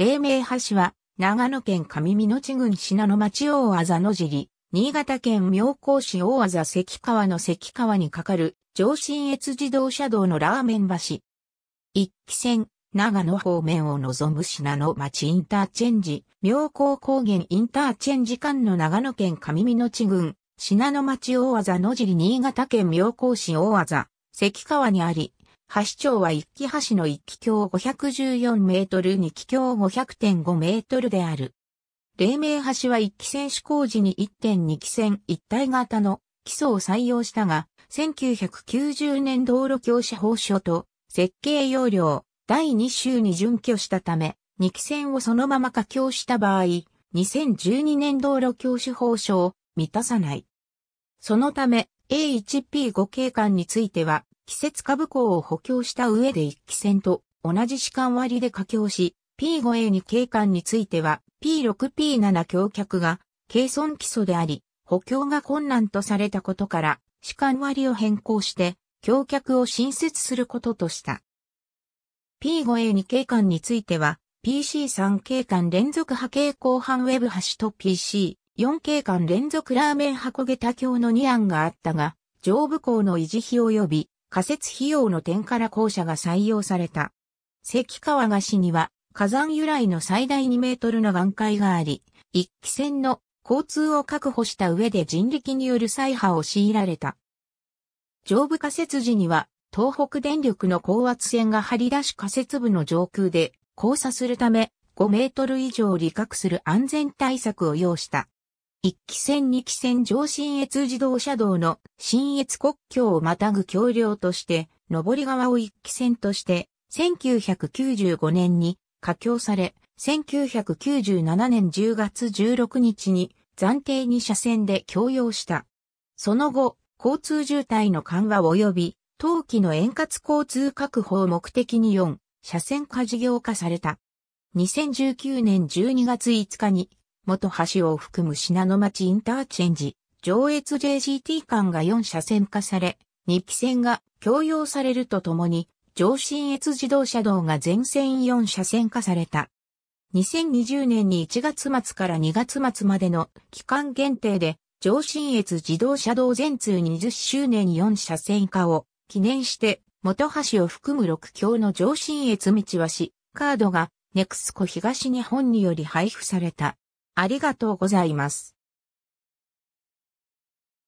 黎明橋は、長野県上美濃地郡信濃町大あざじ尻、新潟県妙高市大あざ関川の関川に架かる上信越自動車道のラーメン橋。一期線、長野方面を望む信濃町インターチェンジ、妙高高原インターチェンジ間の長野県上美濃地郡、信濃町大あざじ尻新潟県妙高市大あざ、関川にあり、橋長は一気橋の一気橋514メートル二気橋500.5メートルである。黎明橋は一気線施工時に1.2気線一体型の基礎を採用したが、1990年道路教師法書と設計要領第2週に準拠したため、二期線をそのまま架橋した場合、2012年道路教師法書を満たさない。そのため、A1P5 景観については、季節株校を補強した上で一期戦と同じ士官割で加強し、P5A2 警官については P6P7 橋脚が軽損基礎であり、補強が困難とされたことから、士官割を変更して、橋脚を新設することとした。P5A2 警官については、PC3 警官連続波形後半ウェブ端と PC4 警官連続ラーメン箱下多橋の2案があったが、上部校の維持費及び仮設費用の点から校舎が採用された。関川菓子には火山由来の最大2メートルの眼界があり、一気線の交通を確保した上で人力による再破を強いられた。上部仮設時には東北電力の高圧線が張り出し仮設部の上空で交差するため5メートル以上を理覚する安全対策を要した。1期線2期線上信越自動車道の信越国境をまたぐ橋梁として、上り側を1期線として、1995年に架橋され、1997年10月16日に暫定に車線で供用した。その後、交通渋滞の緩和及び、冬季の円滑交通確保を目的に4、車線化事業化された。2019年12月5日に、元橋を含む信濃町インターチェンジ、上越 j g t 間が4車線化され、2期線が共用されるとともに、上信越自動車道が全線4車線化された。2020年に1月末から2月末までの期間限定で、上信越自動車道全通20周年4車線化を記念して、元橋を含む6強の上信越道はし、カードがネクスコ東日本により配布された。ありがとうございます。